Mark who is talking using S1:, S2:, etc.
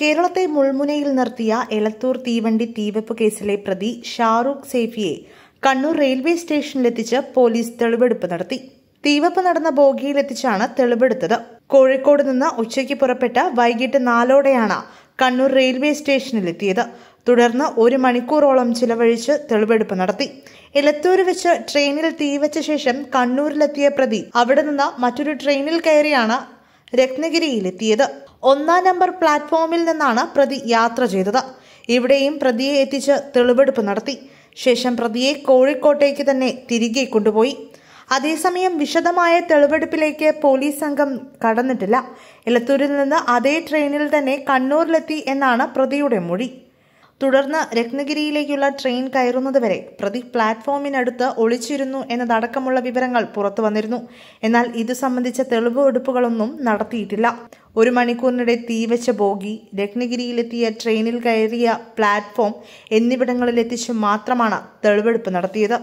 S1: കേരളത്തെ മുൾമുനയിൽ നിർത്തിയ എലത്തൂർ തീവണ്ടി തീവെപ്പ് കേസിലെ പ്രതി ഷാറൂഖ് സേഫിയെ കണ്ണൂർ റെയിൽവേ സ്റ്റേഷനിലെത്തിച്ച് പോലീസ് തെളിവെടുപ്പ് നടത്തി തീവെപ്പ് നടന്ന ബോഗിയിലെത്തിച്ചാണ് തെളിവെടുത്തത് കോഴിക്കോട് നിന്ന് ഉച്ചയ്ക്ക് പുറപ്പെട്ട് വൈകിട്ട് നാലോടെയാണ് കണ്ണൂർ റെയിൽവേ സ്റ്റേഷനിലെത്തിയത് തുടർന്ന് ഒരു മണിക്കൂറോളം ചിലവഴിച്ച് തെളിവെടുപ്പ് നടത്തി എലത്തൂര് വെച്ച് ട്രെയിനിൽ തീവച്ച ശേഷം കണ്ണൂരിലെത്തിയ പ്രതി അവിടെ നിന്ന് മറ്റൊരു ട്രെയിനിൽ കയറിയാണ് രത്നഗിരിയിലെത്തിയത് ഒന്നാം നമ്പർ പ്ലാറ്റ്ഫോമിൽ നിന്നാണ് പ്രതി യാത്ര ചെയ്തത് ഇവിടെയും പ്രതിയെ എത്തിച്ച് തെളിവെടുപ്പ് നടത്തി ശേഷം പ്രതിയെ കോഴിക്കോട്ടേക്ക് തന്നെ തിരികെ കൊണ്ടുപോയി അതേസമയം വിശദമായ തെളിവെടുപ്പിലേക്ക് പോലീസ് സംഘം കടന്നിട്ടില്ല എലത്തൂരിൽ നിന്ന് അതേ ട്രെയിനിൽ തന്നെ കണ്ണൂരിലെത്തി എന്നാണ് പ്രതിയുടെ മൊഴി തുടർന്ന് രത്നഗിരിയിലേക്കുള്ള ട്രെയിൻ കയറുന്നതുവരെ പ്രതി പ്ലാറ്റ്ഫോമിനടുത്ത് ഒളിച്ചിരുന്നു എന്നതടക്കമുള്ള വിവരങ്ങൾ പുറത്തു വന്നിരുന്നു എന്നാൽ ഇതു സംബന്ധിച്ച തെളിവെടുപ്പുകളൊന്നും നടത്തിയിട്ടില്ല ഒരു മണിക്കൂറിനിടെ തീവച്ച ബോഗി രത്നഗിരിയിലെത്തിയ ട്രെയിനിൽ കയറിയ പ്ലാറ്റ്ഫോം എന്നിവിടങ്ങളിലെത്തിച്ചു മാത്രമാണ് തെളിവെടുപ്പ് നടത്തിയത്